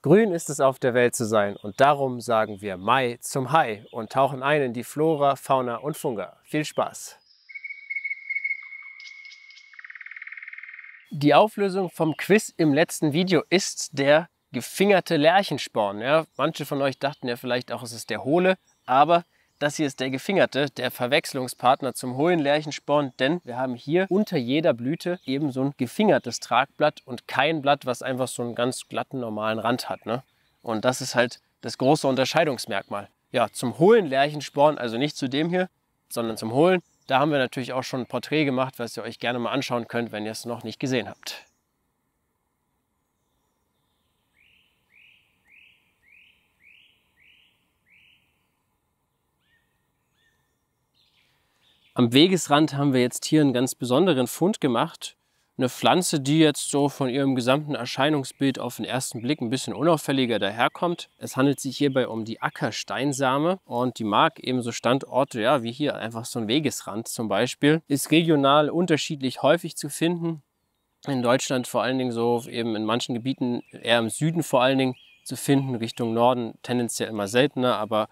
Grün ist es auf der Welt zu sein und darum sagen wir Mai zum Hai und tauchen ein in die Flora, Fauna und Funga. Viel Spaß! Die Auflösung vom Quiz im letzten Video ist der gefingerte Lerchensporn. Ja, manche von euch dachten ja vielleicht auch, es ist der hohle, aber das hier ist der gefingerte, der Verwechslungspartner zum hohlen Lärchensporn, denn wir haben hier unter jeder Blüte eben so ein gefingertes Tragblatt und kein Blatt, was einfach so einen ganz glatten, normalen Rand hat. Ne? Und das ist halt das große Unterscheidungsmerkmal. Ja, zum hohlen Lärchensporn, also nicht zu dem hier, sondern zum hohlen, da haben wir natürlich auch schon ein Porträt gemacht, was ihr euch gerne mal anschauen könnt, wenn ihr es noch nicht gesehen habt. Am Wegesrand haben wir jetzt hier einen ganz besonderen Fund gemacht. Eine Pflanze, die jetzt so von ihrem gesamten Erscheinungsbild auf den ersten Blick ein bisschen unauffälliger daherkommt. Es handelt sich hierbei um die Ackersteinsame und die mag ebenso Standorte, ja, wie hier einfach so ein Wegesrand zum Beispiel. Ist regional unterschiedlich häufig zu finden. In Deutschland vor allen Dingen so, eben in manchen Gebieten, eher im Süden vor allen Dingen zu finden, Richtung Norden tendenziell immer seltener, aber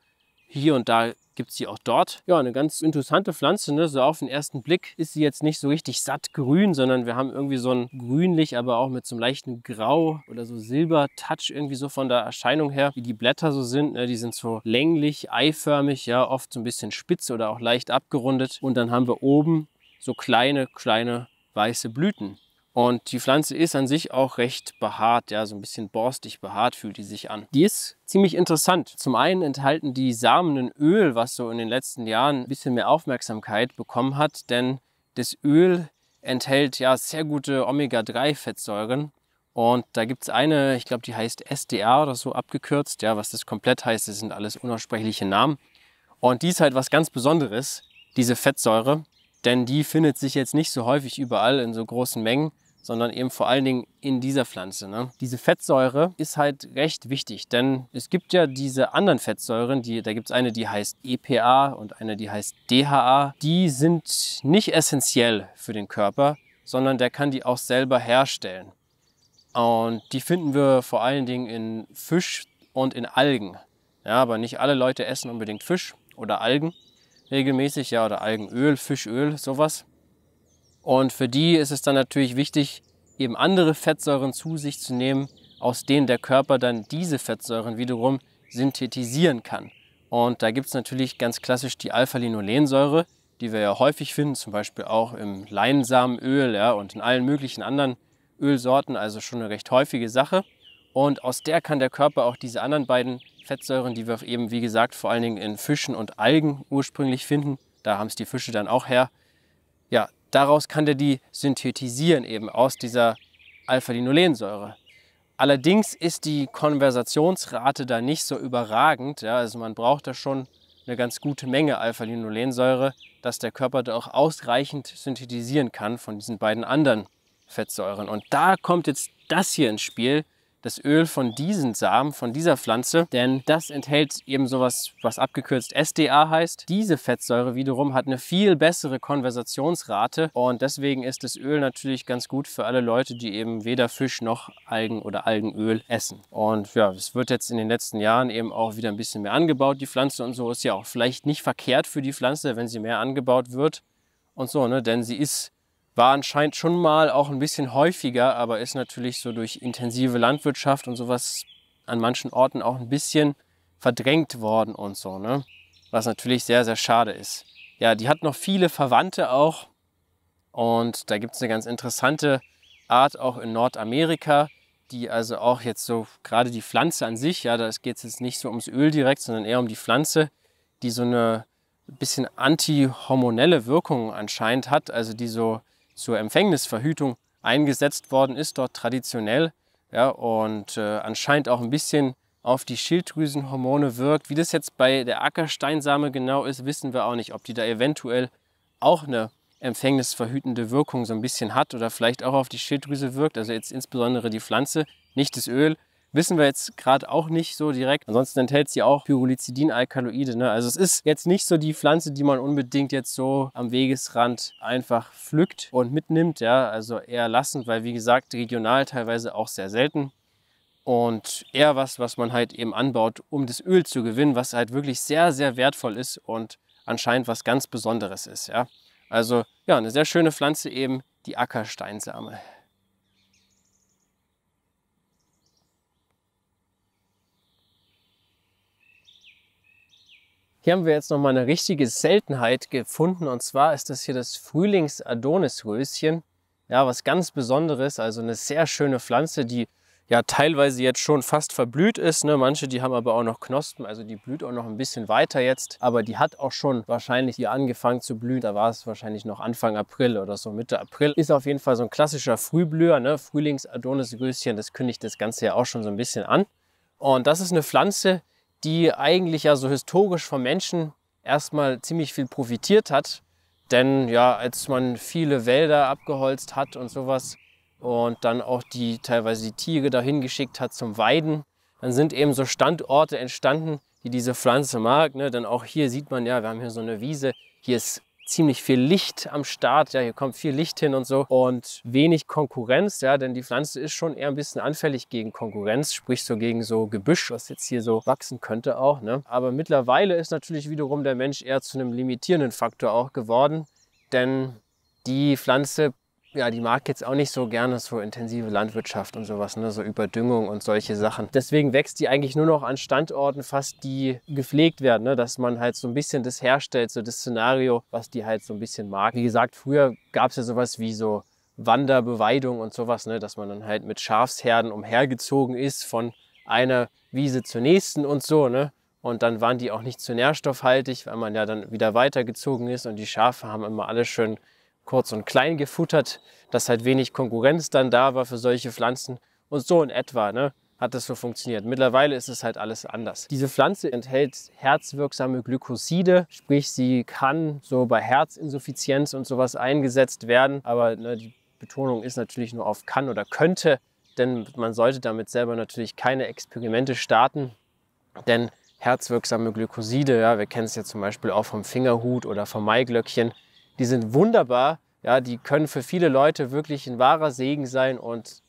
hier und da gibt es sie auch dort. Ja, eine ganz interessante Pflanze. Ne? So auf den ersten Blick ist sie jetzt nicht so richtig satt grün, sondern wir haben irgendwie so ein grünlich, aber auch mit so einem leichten Grau oder so Silber-Touch irgendwie so von der Erscheinung her, wie die Blätter so sind. Ne? Die sind so länglich, eiförmig, ja, oft so ein bisschen spitz oder auch leicht abgerundet. Und dann haben wir oben so kleine, kleine weiße Blüten. Und die Pflanze ist an sich auch recht behaart, ja, so ein bisschen borstig behaart fühlt die sich an. Die ist ziemlich interessant. Zum einen enthalten die Samen ein Öl, was so in den letzten Jahren ein bisschen mehr Aufmerksamkeit bekommen hat, denn das Öl enthält ja sehr gute Omega-3-Fettsäuren. Und da gibt es eine, ich glaube, die heißt SDR oder so abgekürzt. Ja, was das komplett heißt, das sind alles unaussprechliche Namen. Und die ist halt was ganz Besonderes, diese Fettsäure. Denn die findet sich jetzt nicht so häufig überall in so großen Mengen sondern eben vor allen Dingen in dieser Pflanze. Ne? Diese Fettsäure ist halt recht wichtig, denn es gibt ja diese anderen Fettsäuren, die, da gibt es eine, die heißt EPA und eine, die heißt DHA. Die sind nicht essentiell für den Körper, sondern der kann die auch selber herstellen. Und die finden wir vor allen Dingen in Fisch und in Algen. Ja, aber nicht alle Leute essen unbedingt Fisch oder Algen regelmäßig, ja, oder Algenöl, Fischöl, sowas. Und für die ist es dann natürlich wichtig, eben andere Fettsäuren zu sich zu nehmen, aus denen der Körper dann diese Fettsäuren wiederum synthetisieren kann. Und da gibt es natürlich ganz klassisch die Alpha-Linolensäure, die wir ja häufig finden, zum Beispiel auch im Leinsamenöl ja, und in allen möglichen anderen Ölsorten, also schon eine recht häufige Sache. Und aus der kann der Körper auch diese anderen beiden Fettsäuren, die wir eben, wie gesagt, vor allen Dingen in Fischen und Algen ursprünglich finden, da haben es die Fische dann auch her, ja, Daraus kann der die synthetisieren, eben aus dieser Alpha-Linolensäure. Allerdings ist die Konversationsrate da nicht so überragend. Ja, also man braucht da schon eine ganz gute Menge Alpha-Linolensäure, dass der Körper da auch ausreichend synthetisieren kann von diesen beiden anderen Fettsäuren. Und da kommt jetzt das hier ins Spiel, das Öl von diesen Samen, von dieser Pflanze, denn das enthält eben sowas, was abgekürzt SDA heißt. Diese Fettsäure wiederum hat eine viel bessere Konversationsrate und deswegen ist das Öl natürlich ganz gut für alle Leute, die eben weder Fisch noch Algen oder Algenöl essen. Und ja, es wird jetzt in den letzten Jahren eben auch wieder ein bisschen mehr angebaut, die Pflanze und so ist ja auch vielleicht nicht verkehrt für die Pflanze, wenn sie mehr angebaut wird und so, ne? denn sie ist war anscheinend schon mal auch ein bisschen häufiger, aber ist natürlich so durch intensive Landwirtschaft und sowas an manchen Orten auch ein bisschen verdrängt worden und so, ne? Was natürlich sehr, sehr schade ist. Ja, die hat noch viele Verwandte auch. Und da gibt es eine ganz interessante Art auch in Nordamerika, die also auch jetzt so gerade die Pflanze an sich, ja, da geht es jetzt nicht so ums Öl direkt, sondern eher um die Pflanze, die so eine bisschen antihormonelle Wirkung anscheinend hat, also die so zur Empfängnisverhütung eingesetzt worden ist, dort traditionell. Ja, und äh, anscheinend auch ein bisschen auf die Schilddrüsenhormone wirkt. Wie das jetzt bei der Ackersteinsame genau ist, wissen wir auch nicht, ob die da eventuell auch eine empfängnisverhütende Wirkung so ein bisschen hat oder vielleicht auch auf die Schilddrüse wirkt. Also jetzt insbesondere die Pflanze, nicht das Öl. Wissen wir jetzt gerade auch nicht so direkt. Ansonsten enthält sie auch Pyrolizidin-Alkaloide. Ne? Also es ist jetzt nicht so die Pflanze, die man unbedingt jetzt so am Wegesrand einfach pflückt und mitnimmt. Ja? Also eher lassen, weil wie gesagt, regional teilweise auch sehr selten und eher was, was man halt eben anbaut, um das Öl zu gewinnen, was halt wirklich sehr, sehr wertvoll ist und anscheinend was ganz Besonderes ist. Ja? Also ja, eine sehr schöne Pflanze eben, die Ackersteinsame. Hier haben wir jetzt nochmal eine richtige Seltenheit gefunden und zwar ist das hier das Frühlings-Adonis-Röschen. Ja, was ganz Besonderes, also eine sehr schöne Pflanze, die ja teilweise jetzt schon fast verblüht ist. Ne? Manche, die haben aber auch noch Knospen, also die blüht auch noch ein bisschen weiter jetzt. Aber die hat auch schon wahrscheinlich hier angefangen zu blühen. Da war es wahrscheinlich noch Anfang April oder so, Mitte April. Ist auf jeden Fall so ein klassischer Frühblüher, ne? Frühlings-Adonis-Röschen, das kündigt das Ganze ja auch schon so ein bisschen an. Und das ist eine Pflanze, die eigentlich ja so historisch vom Menschen erstmal ziemlich viel profitiert hat. Denn ja, als man viele Wälder abgeholzt hat und sowas und dann auch die teilweise die Tiere dahin geschickt hat zum Weiden, dann sind eben so Standorte entstanden, die diese Pflanze mag. Ne? Denn auch hier sieht man ja, wir haben hier so eine Wiese, hier ist ziemlich viel Licht am Start. Ja, hier kommt viel Licht hin und so und wenig Konkurrenz, ja, denn die Pflanze ist schon eher ein bisschen anfällig gegen Konkurrenz, sprich so gegen so Gebüsch, was jetzt hier so wachsen könnte auch. Ne? Aber mittlerweile ist natürlich wiederum der Mensch eher zu einem limitierenden Faktor auch geworden, denn die Pflanze ja, die mag jetzt auch nicht so gerne so intensive Landwirtschaft und sowas, ne? so Überdüngung und solche Sachen. Deswegen wächst die eigentlich nur noch an Standorten fast, die gepflegt werden, ne? dass man halt so ein bisschen das herstellt, so das Szenario, was die halt so ein bisschen mag. Wie gesagt, früher gab es ja sowas wie so Wanderbeweidung und sowas, ne? dass man dann halt mit Schafsherden umhergezogen ist von einer Wiese zur nächsten und so. Ne? Und dann waren die auch nicht zu nährstoffhaltig, weil man ja dann wieder weitergezogen ist und die Schafe haben immer alles schön kurz und klein gefuttert, dass halt wenig Konkurrenz dann da war für solche Pflanzen. Und so in etwa ne, hat das so funktioniert. Mittlerweile ist es halt alles anders. Diese Pflanze enthält herzwirksame Glykoside, sprich sie kann so bei Herzinsuffizienz und sowas eingesetzt werden. Aber ne, die Betonung ist natürlich nur auf kann oder könnte, denn man sollte damit selber natürlich keine Experimente starten, denn herzwirksame Glykoside, ja, wir kennen es ja zum Beispiel auch vom Fingerhut oder vom Maiglöckchen, die sind wunderbar. Ja, die können für viele Leute wirklich ein wahrer Segen sein und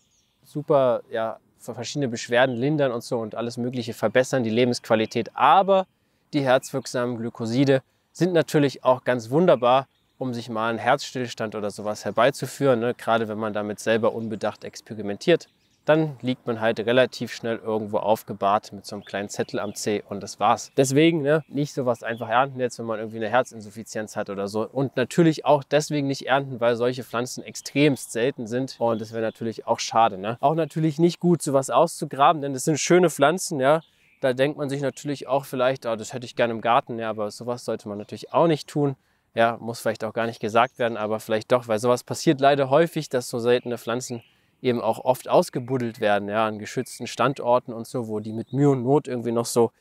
super, ja, verschiedene Beschwerden lindern und so und alles Mögliche verbessern, die Lebensqualität. Aber die herzwirksamen Glykoside sind natürlich auch ganz wunderbar, um sich mal einen Herzstillstand oder sowas herbeizuführen, ne? gerade wenn man damit selber unbedacht experimentiert dann liegt man halt relativ schnell irgendwo aufgebahrt mit so einem kleinen Zettel am Zeh und das war's. Deswegen ne, nicht sowas einfach ernten jetzt, wenn man irgendwie eine Herzinsuffizienz hat oder so. Und natürlich auch deswegen nicht ernten, weil solche Pflanzen extremst selten sind und das wäre natürlich auch schade. Ne? Auch natürlich nicht gut, sowas auszugraben, denn das sind schöne Pflanzen, ja da denkt man sich natürlich auch vielleicht, oh, das hätte ich gerne im Garten, ja, aber sowas sollte man natürlich auch nicht tun. Ja, muss vielleicht auch gar nicht gesagt werden, aber vielleicht doch, weil sowas passiert leider häufig, dass so seltene Pflanzen eben auch oft ausgebuddelt werden, ja, an geschützten Standorten und so, wo die mit Mühe und Not irgendwie noch so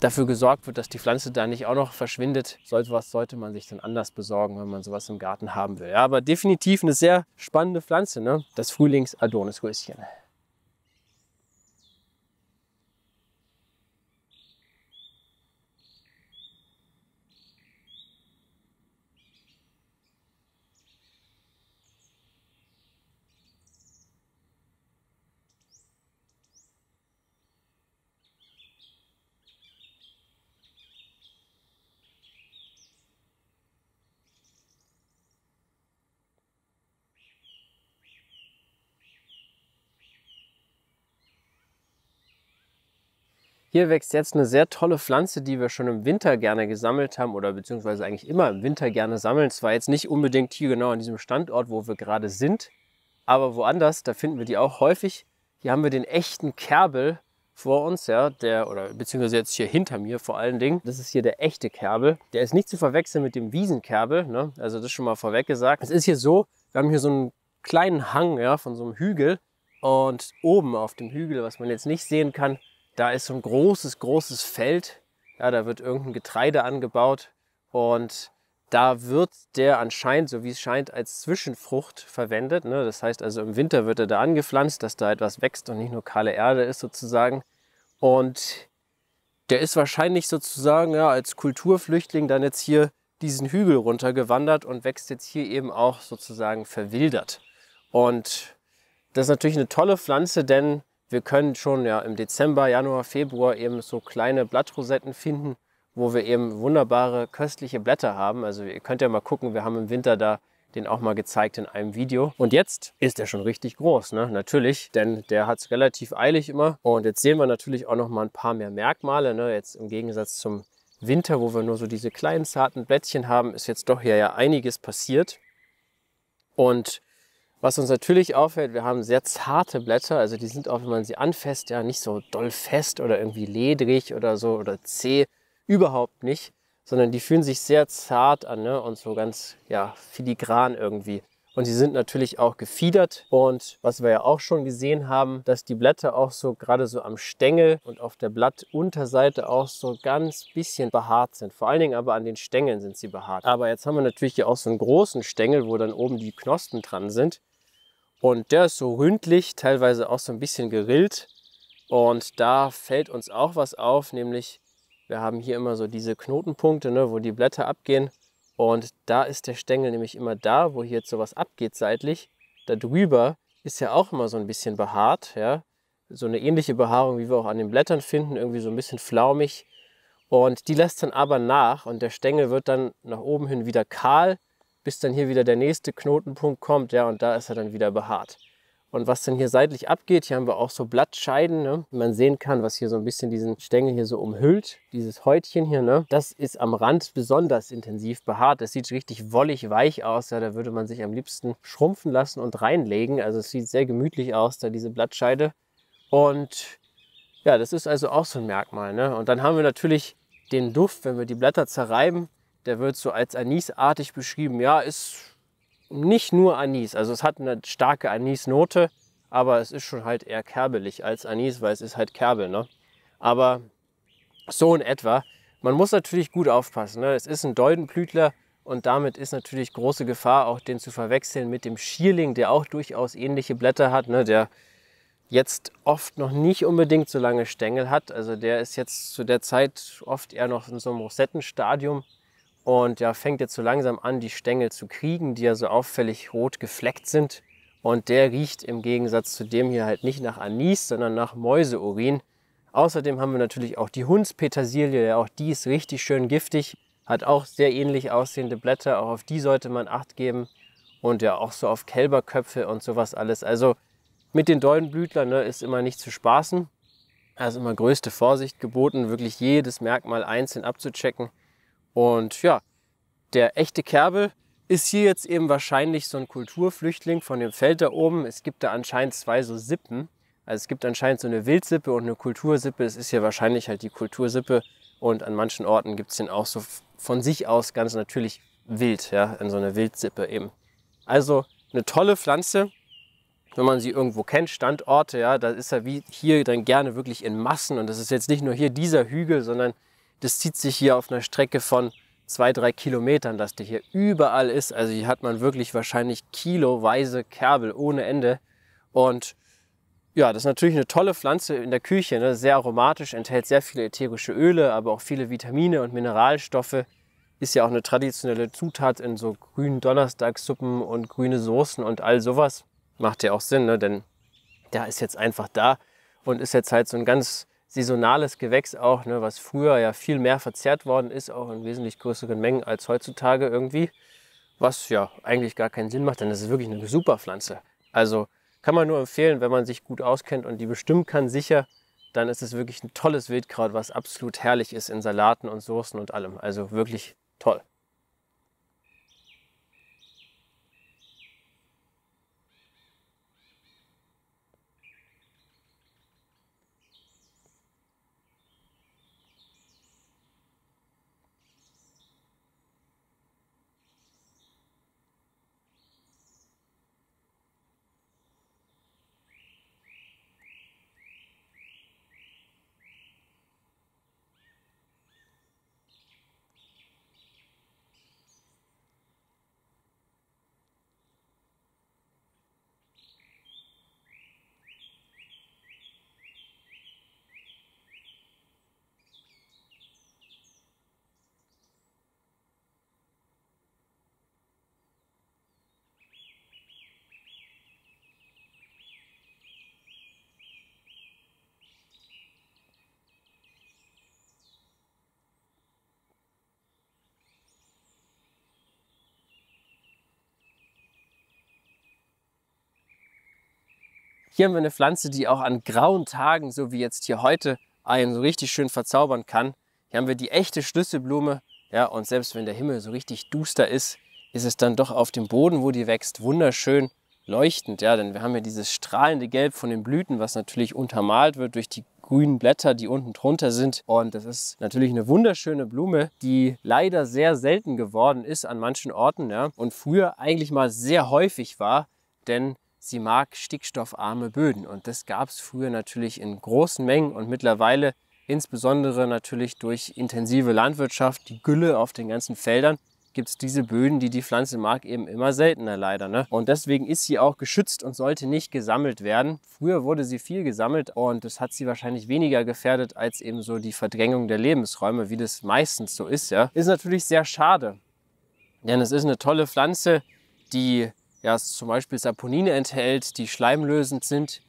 dafür gesorgt wird, dass die Pflanze da nicht auch noch verschwindet. So etwas sollte man sich dann anders besorgen, wenn man sowas im Garten haben will. Ja, aber definitiv eine sehr spannende Pflanze, ne? das Frühlings-Adonis-Röschen. Hier wächst jetzt eine sehr tolle Pflanze, die wir schon im Winter gerne gesammelt haben oder beziehungsweise eigentlich immer im Winter gerne sammeln. Zwar jetzt nicht unbedingt hier genau an diesem Standort, wo wir gerade sind, aber woanders, da finden wir die auch häufig. Hier haben wir den echten Kerbel vor uns, ja, der, oder beziehungsweise jetzt hier hinter mir vor allen Dingen. Das ist hier der echte Kerbel. Der ist nicht zu verwechseln mit dem Wiesenkerbel, ne? also das schon mal vorweg gesagt. Es ist hier so, wir haben hier so einen kleinen Hang ja, von so einem Hügel und oben auf dem Hügel, was man jetzt nicht sehen kann, da ist so ein großes, großes Feld. Ja, da wird irgendein Getreide angebaut und da wird der anscheinend, so wie es scheint, als Zwischenfrucht verwendet. Ne? Das heißt also, im Winter wird er da angepflanzt, dass da etwas wächst und nicht nur kahle Erde ist sozusagen. Und der ist wahrscheinlich sozusagen ja, als Kulturflüchtling dann jetzt hier diesen Hügel runtergewandert und wächst jetzt hier eben auch sozusagen verwildert. Und das ist natürlich eine tolle Pflanze, denn wir können schon ja, im Dezember, Januar, Februar eben so kleine Blattrosetten finden, wo wir eben wunderbare, köstliche Blätter haben. Also ihr könnt ja mal gucken, wir haben im Winter da den auch mal gezeigt in einem Video. Und jetzt ist er schon richtig groß, ne? natürlich, denn der hat es relativ eilig immer. Und jetzt sehen wir natürlich auch noch mal ein paar mehr Merkmale. Ne? Jetzt im Gegensatz zum Winter, wo wir nur so diese kleinen, zarten Blättchen haben, ist jetzt doch hier ja einiges passiert. Und was uns natürlich auffällt, wir haben sehr zarte Blätter, also die sind auch, wenn man sie anfasst, ja nicht so doll fest oder irgendwie ledrig oder so oder zäh, überhaupt nicht, sondern die fühlen sich sehr zart an ne? und so ganz ja, filigran irgendwie. Und sie sind natürlich auch gefiedert. Und was wir ja auch schon gesehen haben, dass die Blätter auch so gerade so am Stängel und auf der Blattunterseite auch so ganz bisschen behaart sind. Vor allen Dingen aber an den Stängeln sind sie behaart. Aber jetzt haben wir natürlich hier auch so einen großen Stängel, wo dann oben die Knospen dran sind. Und der ist so ründlich, teilweise auch so ein bisschen gerillt. Und da fällt uns auch was auf, nämlich wir haben hier immer so diese Knotenpunkte, ne, wo die Blätter abgehen. Und da ist der Stängel nämlich immer da, wo hier jetzt sowas abgeht seitlich. Da drüber ist ja auch immer so ein bisschen behaart. Ja? So eine ähnliche Behaarung, wie wir auch an den Blättern finden, irgendwie so ein bisschen flaumig. Und die lässt dann aber nach und der Stängel wird dann nach oben hin wieder kahl bis dann hier wieder der nächste Knotenpunkt kommt, ja, und da ist er dann wieder behaart. Und was dann hier seitlich abgeht, hier haben wir auch so Blattscheiden, ne? man sehen kann, was hier so ein bisschen diesen Stängel hier so umhüllt, dieses Häutchen hier, ne? das ist am Rand besonders intensiv behaart. Das sieht richtig wollig weich aus, ja, da würde man sich am liebsten schrumpfen lassen und reinlegen. Also es sieht sehr gemütlich aus, da diese Blattscheide. Und ja, das ist also auch so ein Merkmal. Ne? Und dann haben wir natürlich den Duft, wenn wir die Blätter zerreiben, der wird so als anisartig beschrieben. Ja, ist nicht nur Anis. Also es hat eine starke Anisnote, aber es ist schon halt eher kerbelig als Anis, weil es ist halt Kerbel. Ne? Aber so in etwa. Man muss natürlich gut aufpassen. Ne? Es ist ein Doldenblütler und damit ist natürlich große Gefahr, auch den zu verwechseln mit dem Schierling, der auch durchaus ähnliche Blätter hat, ne? der jetzt oft noch nicht unbedingt so lange Stängel hat. Also der ist jetzt zu der Zeit oft eher noch in so einem Rosettenstadium und ja, fängt jetzt so langsam an, die Stängel zu kriegen, die ja so auffällig rot gefleckt sind. Und der riecht im Gegensatz zu dem hier halt nicht nach Anis, sondern nach Mäuseurin. Außerdem haben wir natürlich auch die Hundspetersilie, ja, auch die ist richtig schön giftig, hat auch sehr ähnlich aussehende Blätter, auch auf die sollte man Acht geben. Und ja, auch so auf Kälberköpfe und sowas alles. Also mit den Doldenblütlern ne, ist immer nicht zu spaßen. Also immer größte Vorsicht geboten, wirklich jedes Merkmal einzeln abzuchecken. Und ja, der echte Kerbel ist hier jetzt eben wahrscheinlich so ein Kulturflüchtling von dem Feld da oben. Es gibt da anscheinend zwei so Sippen. Also es gibt anscheinend so eine Wildsippe und eine Kultursippe. Es ist hier wahrscheinlich halt die Kultursippe. Und an manchen Orten gibt es den auch so von sich aus ganz natürlich wild, ja, in so einer Wildsippe eben. Also eine tolle Pflanze, wenn man sie irgendwo kennt, Standorte, ja, da ist er wie hier dann gerne wirklich in Massen. Und das ist jetzt nicht nur hier dieser Hügel, sondern das zieht sich hier auf einer Strecke von zwei, drei Kilometern, dass der hier überall ist. Also hier hat man wirklich wahrscheinlich kiloweise Kerbel ohne Ende. Und ja, das ist natürlich eine tolle Pflanze in der Küche, ne? sehr aromatisch, enthält sehr viele ätherische Öle, aber auch viele Vitamine und Mineralstoffe. Ist ja auch eine traditionelle Zutat in so grünen Donnerstagssuppen und grüne Soßen und all sowas. Macht ja auch Sinn, ne? denn der ist jetzt einfach da und ist jetzt halt so ein ganz saisonales Gewächs auch, ne, was früher ja viel mehr verzehrt worden ist, auch in wesentlich größeren Mengen als heutzutage irgendwie, was ja eigentlich gar keinen Sinn macht, denn das ist wirklich eine super Pflanze. Also kann man nur empfehlen, wenn man sich gut auskennt und die bestimmen kann, sicher, dann ist es wirklich ein tolles Wildkraut, was absolut herrlich ist in Salaten und Soßen und allem. Also wirklich toll. Hier haben wir eine Pflanze, die auch an grauen Tagen, so wie jetzt hier heute, einen so richtig schön verzaubern kann. Hier haben wir die echte Schlüsselblume. Ja, und selbst wenn der Himmel so richtig duster ist, ist es dann doch auf dem Boden, wo die wächst, wunderschön leuchtend. Ja, denn wir haben ja dieses strahlende Gelb von den Blüten, was natürlich untermalt wird durch die grünen Blätter, die unten drunter sind. Und das ist natürlich eine wunderschöne Blume, die leider sehr selten geworden ist an manchen Orten ja, und früher eigentlich mal sehr häufig war, denn sie mag stickstoffarme Böden. Und das gab es früher natürlich in großen Mengen und mittlerweile insbesondere natürlich durch intensive Landwirtschaft, die Gülle auf den ganzen Feldern, gibt es diese Böden, die die Pflanze mag, eben immer seltener leider. Ne? Und deswegen ist sie auch geschützt und sollte nicht gesammelt werden. Früher wurde sie viel gesammelt und das hat sie wahrscheinlich weniger gefährdet als eben so die Verdrängung der Lebensräume, wie das meistens so ist. Ja? Ist natürlich sehr schade, denn es ist eine tolle Pflanze, die ja, zum Beispiel Saponine enthält, die schleimlösend sind.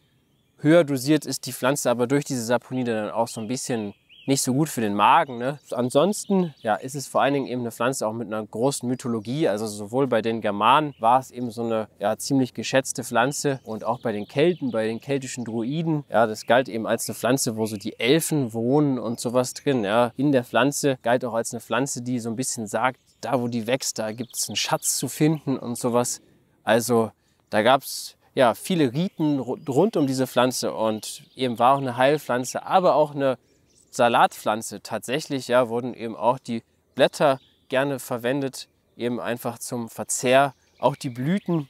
Höher dosiert ist die Pflanze aber durch diese Saponine dann auch so ein bisschen nicht so gut für den Magen. Ne? Ansonsten ja, ist es vor allen Dingen eben eine Pflanze auch mit einer großen Mythologie. Also sowohl bei den Germanen war es eben so eine ja, ziemlich geschätzte Pflanze und auch bei den Kelten, bei den keltischen Druiden. Ja, das galt eben als eine Pflanze, wo so die Elfen wohnen und sowas drin. Ja. In der Pflanze galt auch als eine Pflanze, die so ein bisschen sagt, da wo die wächst, da gibt es einen Schatz zu finden und sowas. Also da gab es ja, viele Riten rund um diese Pflanze und eben war auch eine Heilpflanze, aber auch eine Salatpflanze. Tatsächlich ja, wurden eben auch die Blätter gerne verwendet, eben einfach zum Verzehr, auch die Blüten,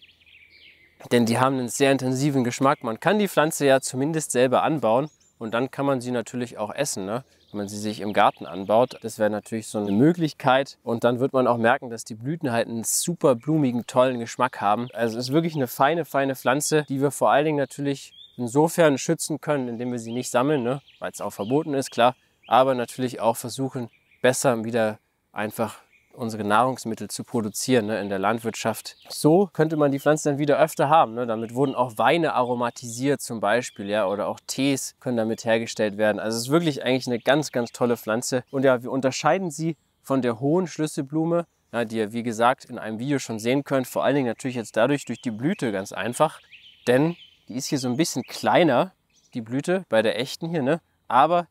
denn die haben einen sehr intensiven Geschmack. Man kann die Pflanze ja zumindest selber anbauen und dann kann man sie natürlich auch essen. Ne? wenn man sie sich im Garten anbaut. Das wäre natürlich so eine Möglichkeit. Und dann wird man auch merken, dass die Blüten halt einen super blumigen, tollen Geschmack haben. Also es ist wirklich eine feine, feine Pflanze, die wir vor allen Dingen natürlich insofern schützen können, indem wir sie nicht sammeln, ne? weil es auch verboten ist, klar. Aber natürlich auch versuchen, besser wieder einfach unsere Nahrungsmittel zu produzieren ne, in der Landwirtschaft. So könnte man die Pflanzen dann wieder öfter haben. Ne? Damit wurden auch Weine aromatisiert zum Beispiel, ja, oder auch Tees können damit hergestellt werden. Also es ist wirklich eigentlich eine ganz, ganz tolle Pflanze. Und ja, wir unterscheiden sie von der hohen Schlüsselblume, ja, die ihr wie gesagt in einem Video schon sehen könnt. Vor allen Dingen natürlich jetzt dadurch durch die Blüte ganz einfach, denn die ist hier so ein bisschen kleiner, die Blüte bei der echten hier, ne? aber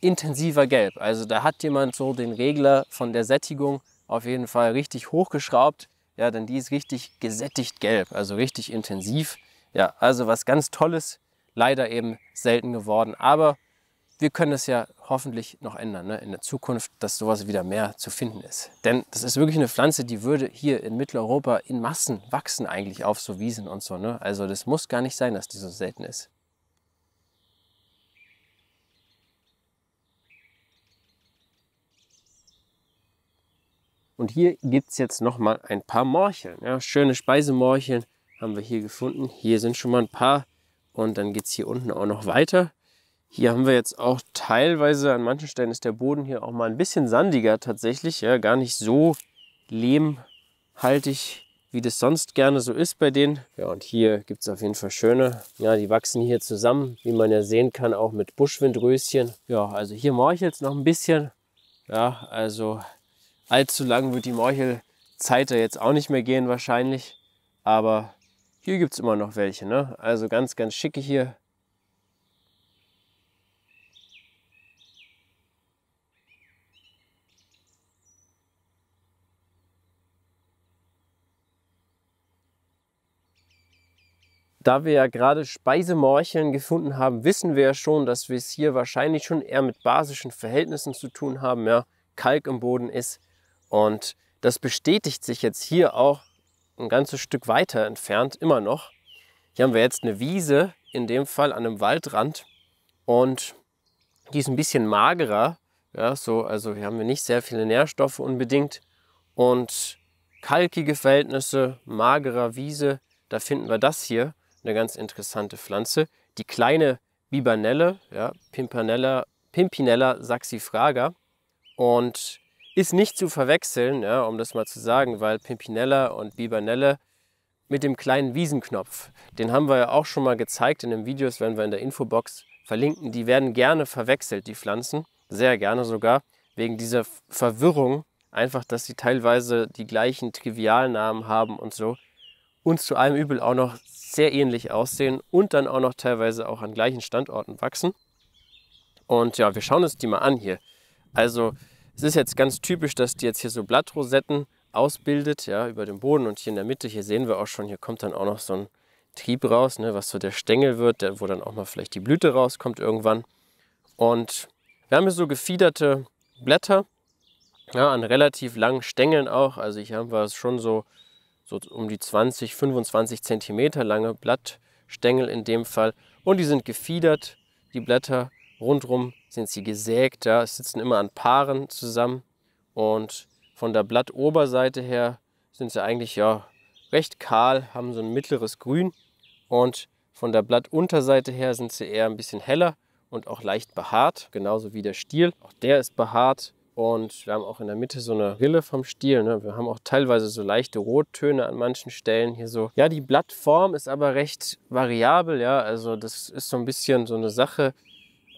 intensiver gelb. Also da hat jemand so den Regler von der Sättigung auf jeden Fall richtig hochgeschraubt. Ja, denn die ist richtig gesättigt gelb, also richtig intensiv. Ja, also was ganz Tolles, leider eben selten geworden. Aber wir können es ja hoffentlich noch ändern ne, in der Zukunft, dass sowas wieder mehr zu finden ist. Denn das ist wirklich eine Pflanze, die würde hier in Mitteleuropa in Massen wachsen eigentlich auf so Wiesen und so. Ne? Also das muss gar nicht sein, dass die so selten ist. Und hier gibt es jetzt noch mal ein paar Morcheln. Ja, schöne Speisemorcheln haben wir hier gefunden. Hier sind schon mal ein paar. Und dann geht es hier unten auch noch weiter. Hier haben wir jetzt auch teilweise, an manchen Stellen ist der Boden hier auch mal ein bisschen sandiger tatsächlich. Ja, gar nicht so lehmhaltig, wie das sonst gerne so ist bei denen. Ja, und hier gibt es auf jeden Fall schöne. Ja, die wachsen hier zusammen, wie man ja sehen kann, auch mit Buschwindröschen. Ja, also hier morchelt es noch ein bisschen. Ja, also allzu lang wird die Morchelzeit da jetzt auch nicht mehr gehen wahrscheinlich. Aber hier gibt es immer noch welche. Ne? Also ganz, ganz schicke hier. Da wir ja gerade Speisemorcheln gefunden haben, wissen wir ja schon, dass wir es hier wahrscheinlich schon eher mit basischen Verhältnissen zu tun haben. Ja? Kalk im Boden ist und das bestätigt sich jetzt hier auch ein ganzes Stück weiter entfernt immer noch. Hier haben wir jetzt eine Wiese, in dem Fall an einem Waldrand. Und die ist ein bisschen magerer. Ja, so, also hier haben wir nicht sehr viele Nährstoffe unbedingt. Und kalkige Verhältnisse, magerer Wiese, da finden wir das hier, eine ganz interessante Pflanze. Die kleine Bibernelle, ja, Pimpinella, Pimpinella saxifraga. Und ist nicht zu verwechseln, ja, um das mal zu sagen, weil Pimpinella und Bibernelle mit dem kleinen Wiesenknopf, den haben wir ja auch schon mal gezeigt in den Videos, werden wir in der Infobox verlinken. Die werden gerne verwechselt, die Pflanzen, sehr gerne sogar, wegen dieser Verwirrung, einfach, dass sie teilweise die gleichen Trivialnamen haben und so und zu allem Übel auch noch sehr ähnlich aussehen und dann auch noch teilweise auch an gleichen Standorten wachsen. Und ja, wir schauen uns die mal an hier. Also es ist jetzt ganz typisch, dass die jetzt hier so Blattrosetten ausbildet, ja, über dem Boden und hier in der Mitte, hier sehen wir auch schon, hier kommt dann auch noch so ein Trieb raus, ne, was so der Stängel wird, der, wo dann auch mal vielleicht die Blüte rauskommt irgendwann. Und wir haben hier so gefiederte Blätter, ja, an relativ langen Stängeln auch, also hier haben wir schon so, so um die 20, 25 Zentimeter lange Blattstängel in dem Fall. Und die sind gefiedert, die Blätter, Rundrum sind sie gesägt, gesägter, sitzen immer an Paaren zusammen und von der Blattoberseite her sind sie eigentlich ja recht kahl, haben so ein mittleres Grün und von der Blattunterseite her sind sie eher ein bisschen heller und auch leicht behaart, genauso wie der Stiel. Auch der ist behaart und wir haben auch in der Mitte so eine Rille vom Stiel. Ne? Wir haben auch teilweise so leichte Rottöne an manchen Stellen hier so. Ja, die Blattform ist aber recht variabel, ja, also das ist so ein bisschen so eine Sache,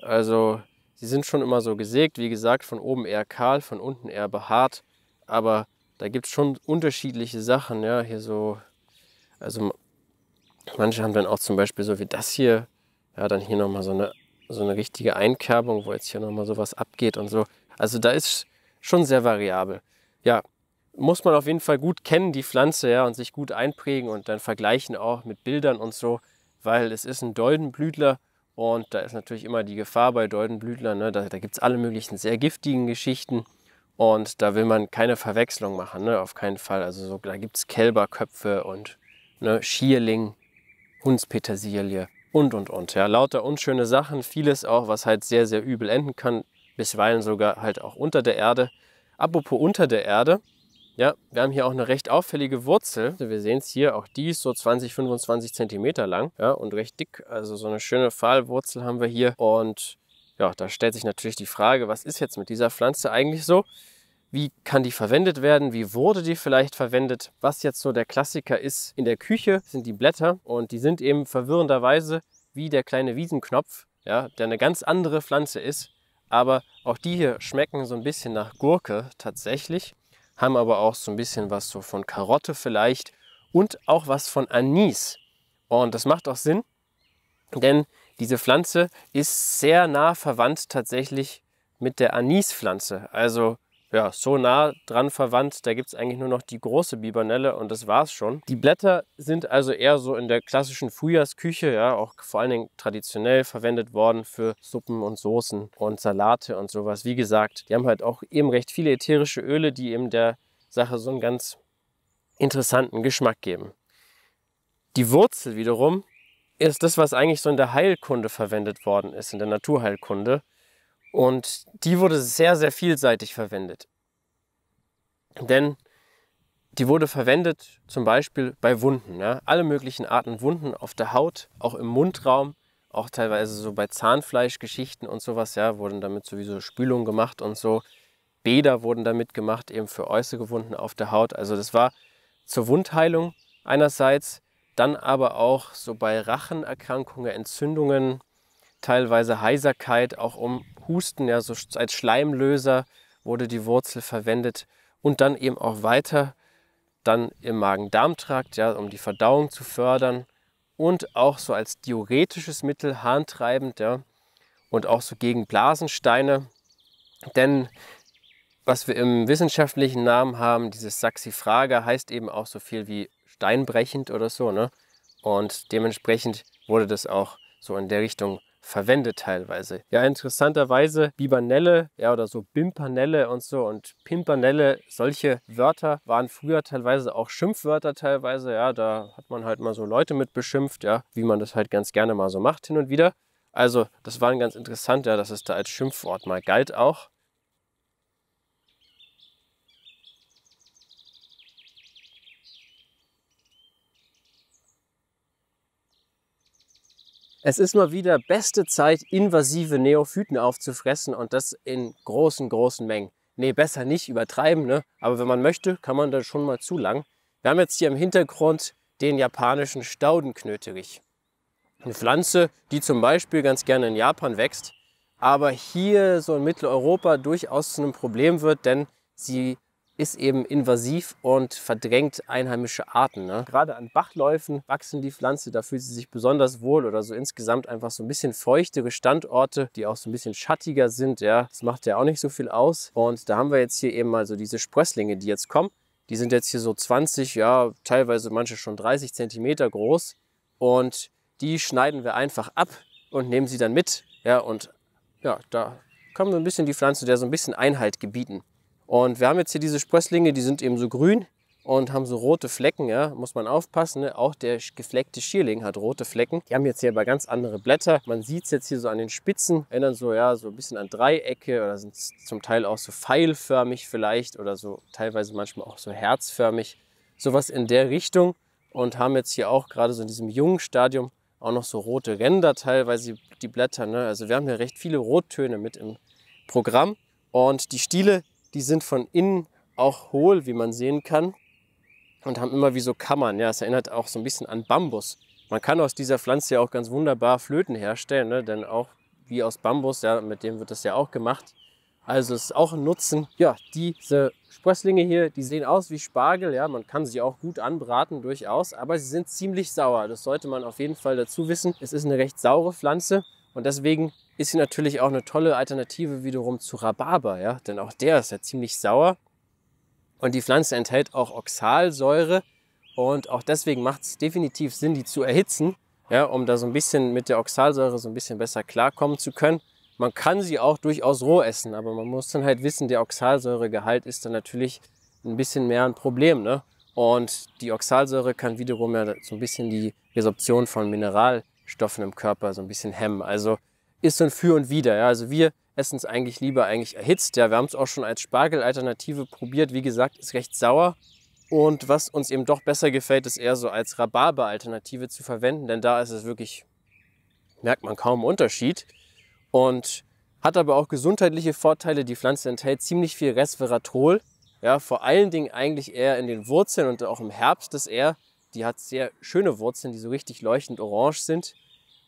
also sie sind schon immer so gesägt, wie gesagt, von oben eher kahl, von unten eher behaart. Aber da gibt es schon unterschiedliche Sachen, ja, hier so, also manche haben dann auch zum Beispiel so wie das hier, ja, dann hier nochmal so eine, so eine richtige Einkerbung, wo jetzt hier nochmal sowas abgeht und so. Also da ist schon sehr variabel. Ja, muss man auf jeden Fall gut kennen, die Pflanze, ja, und sich gut einprägen und dann vergleichen auch mit Bildern und so, weil es ist ein Doldenblütler, und da ist natürlich immer die Gefahr bei Doldenblütlern, ne? da, da gibt es alle möglichen sehr giftigen Geschichten. Und da will man keine Verwechslung machen, ne? auf keinen Fall. Also so, da gibt es Kälberköpfe und ne? Schierling, Hundspetersilie und, und, und. Ja, lauter unschöne Sachen, vieles auch, was halt sehr, sehr übel enden kann, bisweilen sogar halt auch unter der Erde. Apropos unter der Erde, ja, wir haben hier auch eine recht auffällige Wurzel. Also wir sehen es hier, auch die ist so 20, 25 Zentimeter lang ja, und recht dick. Also so eine schöne Pfahlwurzel haben wir hier. Und ja, da stellt sich natürlich die Frage, was ist jetzt mit dieser Pflanze eigentlich so? Wie kann die verwendet werden? Wie wurde die vielleicht verwendet? Was jetzt so der Klassiker ist in der Küche, sind die Blätter. Und die sind eben verwirrenderweise wie der kleine Wiesenknopf, ja, der eine ganz andere Pflanze ist. Aber auch die hier schmecken so ein bisschen nach Gurke tatsächlich haben aber auch so ein bisschen was so von Karotte vielleicht und auch was von Anis. Und das macht auch Sinn, denn diese Pflanze ist sehr nah verwandt tatsächlich mit der Anispflanze. Also ja, so nah dran verwandt, da gibt es eigentlich nur noch die große Bibernelle und das war's schon. Die Blätter sind also eher so in der klassischen Frühjahrsküche, ja, auch vor allen Dingen traditionell verwendet worden für Suppen und Soßen und Salate und sowas. Wie gesagt, die haben halt auch eben recht viele ätherische Öle, die eben der Sache so einen ganz interessanten Geschmack geben. Die Wurzel wiederum ist das, was eigentlich so in der Heilkunde verwendet worden ist, in der Naturheilkunde. Und die wurde sehr, sehr vielseitig verwendet. Denn die wurde verwendet zum Beispiel bei Wunden. Ja? Alle möglichen Arten Wunden auf der Haut, auch im Mundraum, auch teilweise so bei Zahnfleischgeschichten und sowas, ja, wurden damit sowieso Spülungen gemacht und so. Bäder wurden damit gemacht, eben für äußere Wunden auf der Haut. Also das war zur Wundheilung einerseits, dann aber auch so bei Rachenerkrankungen, Entzündungen, teilweise Heiserkeit, auch um Husten, ja, so als Schleimlöser wurde die Wurzel verwendet und dann eben auch weiter dann im Magen-Darm-Trakt, ja, um die Verdauung zu fördern und auch so als diuretisches Mittel harntreibend, ja, und auch so gegen Blasensteine, denn was wir im wissenschaftlichen Namen haben, dieses Saxifraga, heißt eben auch so viel wie steinbrechend oder so, ne? Und dementsprechend wurde das auch so in der Richtung verwendet teilweise. Ja, interessanterweise Bibanelle, ja oder so Bimpanelle und so und Pimpanelle, solche Wörter waren früher teilweise auch Schimpfwörter teilweise, ja, da hat man halt mal so Leute mit beschimpft, ja, wie man das halt ganz gerne mal so macht hin und wieder. Also, das war ganz interessant, ja, dass es da als Schimpfwort mal galt auch. Es ist mal wieder beste Zeit, invasive Neophyten aufzufressen und das in großen, großen Mengen. Nee, besser nicht übertreiben, ne? aber wenn man möchte, kann man da schon mal zu lang. Wir haben jetzt hier im Hintergrund den japanischen Staudenknöterich. Eine Pflanze, die zum Beispiel ganz gerne in Japan wächst, aber hier so in Mitteleuropa durchaus zu einem Problem wird, denn sie ist eben invasiv und verdrängt einheimische Arten. Ne? Gerade an Bachläufen wachsen die Pflanze, da fühlt sie sich besonders wohl oder so insgesamt einfach so ein bisschen feuchtere Standorte, die auch so ein bisschen schattiger sind. Ja, das macht ja auch nicht so viel aus. Und da haben wir jetzt hier eben mal so diese Sprösslinge, die jetzt kommen. Die sind jetzt hier so 20, ja, teilweise manche schon 30 Zentimeter groß. Und die schneiden wir einfach ab und nehmen sie dann mit. Ja, und ja, da kommen wir ein bisschen die Pflanze der so ein bisschen Einhalt gebieten. Und wir haben jetzt hier diese Sprösslinge, die sind eben so grün und haben so rote Flecken, ja, muss man aufpassen. Ne? Auch der gefleckte Schierling hat rote Flecken. Die haben jetzt hier aber ganz andere Blätter. Man sieht es jetzt hier so an den Spitzen, erinnern so, ja, so ein bisschen an Dreiecke oder sind zum Teil auch so pfeilförmig vielleicht oder so teilweise manchmal auch so herzförmig. Sowas in der Richtung und haben jetzt hier auch gerade so in diesem jungen Stadium auch noch so rote Ränder teilweise die Blätter. Ne? Also wir haben hier recht viele Rottöne mit im Programm und die Stiele die sind von innen auch hohl, wie man sehen kann, und haben immer wie so Kammern. Ja, es erinnert auch so ein bisschen an Bambus. Man kann aus dieser Pflanze ja auch ganz wunderbar Flöten herstellen, ne? denn auch wie aus Bambus, ja, mit dem wird das ja auch gemacht. Also es ist auch ein Nutzen. Ja, diese Sprösslinge hier, die sehen aus wie Spargel. Ja, man kann sie auch gut anbraten durchaus, aber sie sind ziemlich sauer. Das sollte man auf jeden Fall dazu wissen. Es ist eine recht saure Pflanze und deswegen ist sie natürlich auch eine tolle Alternative wiederum zu Rhabarber, ja? denn auch der ist ja ziemlich sauer. Und die Pflanze enthält auch Oxalsäure und auch deswegen macht es definitiv Sinn, die zu erhitzen, ja, um da so ein bisschen mit der Oxalsäure so ein bisschen besser klarkommen zu können. Man kann sie auch durchaus roh essen, aber man muss dann halt wissen, der Oxalsäuregehalt ist dann natürlich ein bisschen mehr ein Problem. Ne? Und die Oxalsäure kann wiederum ja so ein bisschen die Resorption von Mineralstoffen im Körper so ein bisschen hemmen. Also ist so ein Für und Wider. Ja. Also wir essen es eigentlich lieber eigentlich erhitzt. Ja. Wir haben es auch schon als Spargelalternative probiert. Wie gesagt, ist recht sauer. Und was uns eben doch besser gefällt, ist eher so als Rhabarber-Alternative zu verwenden, denn da ist es wirklich, merkt man kaum Unterschied. Und hat aber auch gesundheitliche Vorteile. Die Pflanze enthält ziemlich viel Resveratrol. Ja, vor allen Dingen eigentlich eher in den Wurzeln und auch im Herbst ist eher, Die hat sehr schöne Wurzeln, die so richtig leuchtend orange sind.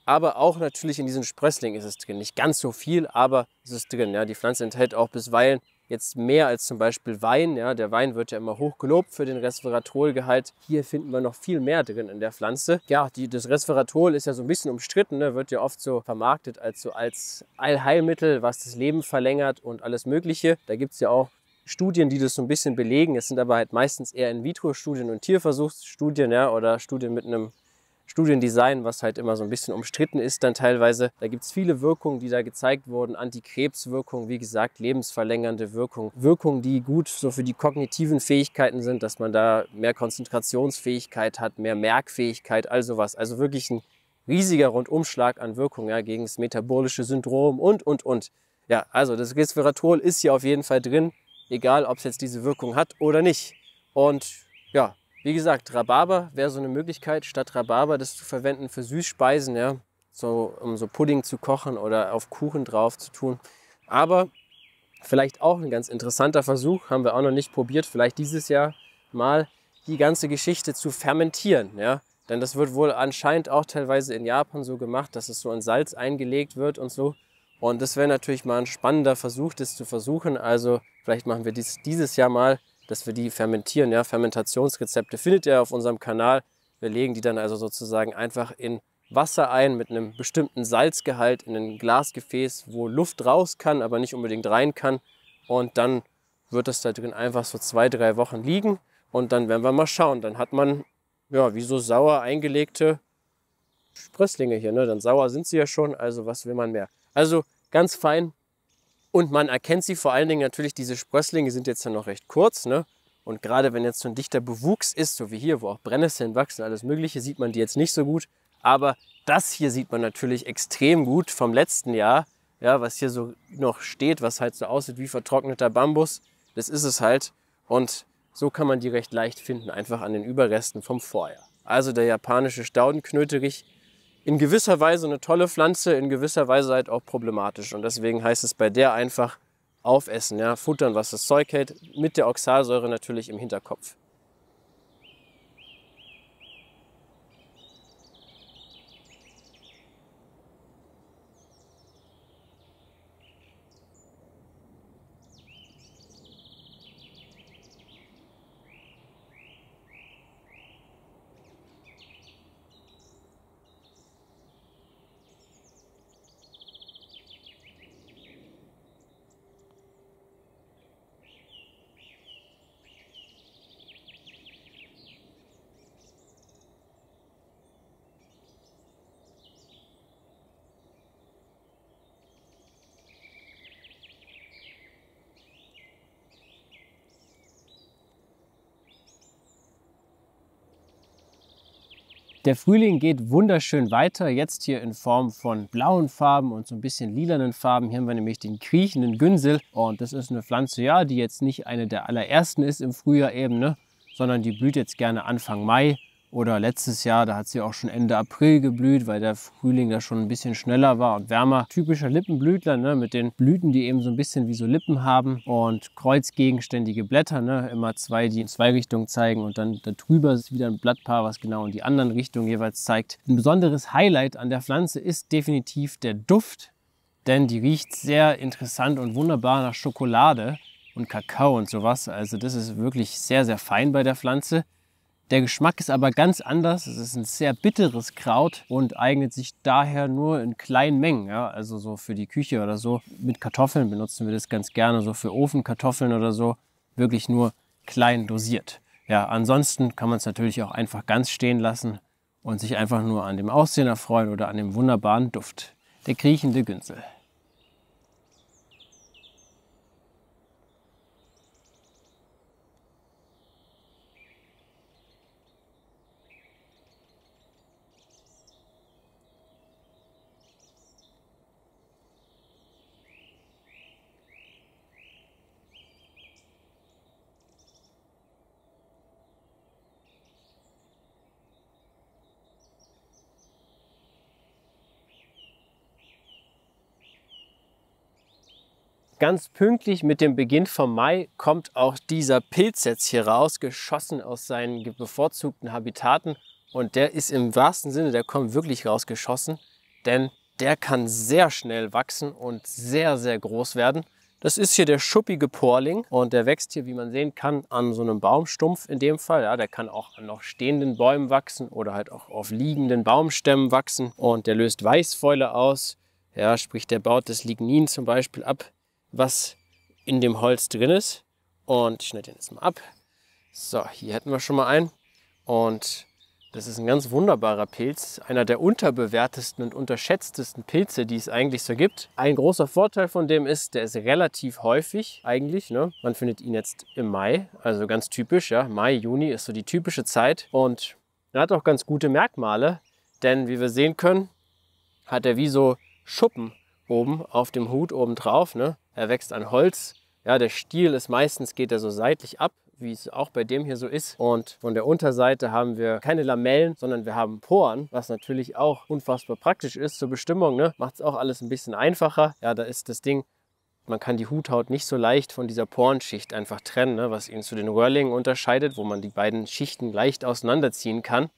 Aber auch natürlich in diesem Sprössling ist es drin. Nicht ganz so viel, aber es ist drin. Ja. Die Pflanze enthält auch bisweilen jetzt mehr als zum Beispiel Wein. Ja. Der Wein wird ja immer hoch gelobt für den Resveratrolgehalt. Hier finden wir noch viel mehr drin in der Pflanze. Ja, die, das Resveratrol ist ja so ein bisschen umstritten, ne. wird ja oft so vermarktet als, so als Allheilmittel, was das Leben verlängert und alles Mögliche. Da gibt es ja auch Studien, die das so ein bisschen belegen. Es sind aber halt meistens eher In-vitro-Studien und Tierversuchsstudien ja, oder Studien mit einem Studiendesign, was halt immer so ein bisschen umstritten ist, dann teilweise. Da gibt es viele Wirkungen, die da gezeigt wurden. Antikrebswirkung, wie gesagt, lebensverlängernde Wirkung. Wirkungen, die gut so für die kognitiven Fähigkeiten sind, dass man da mehr Konzentrationsfähigkeit hat, mehr Merkfähigkeit, all sowas. Also wirklich ein riesiger Rundumschlag an Wirkungen ja, gegen das metabolische Syndrom und, und, und. Ja, also das Resveratrol ist hier auf jeden Fall drin, egal ob es jetzt diese Wirkung hat oder nicht. Und ja, wie gesagt, Rhabarber wäre so eine Möglichkeit, statt Rhabarber das zu verwenden für Süßspeisen, ja, so, um so Pudding zu kochen oder auf Kuchen drauf zu tun. Aber vielleicht auch ein ganz interessanter Versuch, haben wir auch noch nicht probiert, vielleicht dieses Jahr mal die ganze Geschichte zu fermentieren, ja. Denn das wird wohl anscheinend auch teilweise in Japan so gemacht, dass es so in Salz eingelegt wird und so. Und das wäre natürlich mal ein spannender Versuch, das zu versuchen. Also vielleicht machen wir dies dieses Jahr mal dass wir die fermentieren. Ja, Fermentationsrezepte findet ihr auf unserem Kanal. Wir legen die dann also sozusagen einfach in Wasser ein mit einem bestimmten Salzgehalt in ein Glasgefäß, wo Luft raus kann, aber nicht unbedingt rein kann. Und dann wird das da drin einfach so zwei, drei Wochen liegen. Und dann werden wir mal schauen. Dann hat man, ja, wie so sauer eingelegte Sprösslinge hier. Ne? Dann sauer sind sie ja schon. Also was will man mehr? Also ganz fein und man erkennt sie vor allen Dingen natürlich, diese Sprösslinge sind jetzt ja noch recht kurz. Ne? Und gerade wenn jetzt so ein dichter Bewuchs ist, so wie hier, wo auch Brennnesseln wachsen, alles Mögliche, sieht man die jetzt nicht so gut. Aber das hier sieht man natürlich extrem gut vom letzten Jahr, ja, was hier so noch steht, was halt so aussieht wie vertrockneter Bambus. Das ist es halt. Und so kann man die recht leicht finden, einfach an den Überresten vom Vorjahr. Also der japanische Staudenknöterich in gewisser Weise eine tolle Pflanze, in gewisser Weise halt auch problematisch. Und deswegen heißt es bei der einfach aufessen, ja, futtern, was das Zeug hält, mit der Oxalsäure natürlich im Hinterkopf. Der Frühling geht wunderschön weiter, jetzt hier in Form von blauen Farben und so ein bisschen lilanen Farben. Hier haben wir nämlich den kriechenden Günsel und das ist eine Pflanze, ja, die jetzt nicht eine der allerersten ist im Frühjahr eben, ne? sondern die blüht jetzt gerne Anfang Mai oder letztes Jahr, da hat sie auch schon Ende April geblüht, weil der Frühling da schon ein bisschen schneller war und wärmer. Typischer Lippenblütler ne, mit den Blüten, die eben so ein bisschen wie so Lippen haben und kreuzgegenständige Blätter. Ne, immer zwei, die in zwei Richtungen zeigen und dann darüber ist wieder ein Blattpaar, was genau in die anderen Richtungen jeweils zeigt. Ein besonderes Highlight an der Pflanze ist definitiv der Duft, denn die riecht sehr interessant und wunderbar nach Schokolade und Kakao und sowas. Also das ist wirklich sehr, sehr fein bei der Pflanze. Der Geschmack ist aber ganz anders. Es ist ein sehr bitteres Kraut und eignet sich daher nur in kleinen Mengen. Ja? Also so für die Küche oder so. Mit Kartoffeln benutzen wir das ganz gerne, so für Ofenkartoffeln oder so. Wirklich nur klein dosiert. Ja, ansonsten kann man es natürlich auch einfach ganz stehen lassen und sich einfach nur an dem Aussehen erfreuen oder an dem wunderbaren Duft. Der kriechende Günzel. Ganz pünktlich mit dem Beginn vom Mai kommt auch dieser Pilz jetzt hier raus, geschossen aus seinen bevorzugten Habitaten. Und der ist im wahrsten Sinne, der kommt wirklich rausgeschossen, denn der kann sehr schnell wachsen und sehr, sehr groß werden. Das ist hier der schuppige Porling und der wächst hier, wie man sehen kann, an so einem Baumstumpf in dem Fall. Ja, der kann auch an noch stehenden Bäumen wachsen oder halt auch auf liegenden Baumstämmen wachsen. Und der löst Weißfäule aus, ja, sprich der baut das Lignin zum Beispiel ab was in dem Holz drin ist. Und ich schneide den jetzt mal ab. So, hier hätten wir schon mal einen. Und das ist ein ganz wunderbarer Pilz, einer der unterbewertesten und unterschätztesten Pilze, die es eigentlich so gibt. Ein großer Vorteil von dem ist, der ist relativ häufig eigentlich. Ne? Man findet ihn jetzt im Mai, also ganz typisch. Ja? Mai, Juni ist so die typische Zeit und er hat auch ganz gute Merkmale, denn wie wir sehen können, hat er wie so Schuppen oben auf dem Hut oben drauf. Ne? Er wächst an Holz. Ja, der Stiel ist meistens, geht er so seitlich ab, wie es auch bei dem hier so ist. Und von der Unterseite haben wir keine Lamellen, sondern wir haben Poren, was natürlich auch unfassbar praktisch ist zur Bestimmung. Ne? Macht es auch alles ein bisschen einfacher. Ja, da ist das Ding man kann die Huthaut nicht so leicht von dieser Porenschicht einfach trennen, ne, was ihn zu den Whirling unterscheidet, wo man die beiden Schichten leicht auseinanderziehen kann.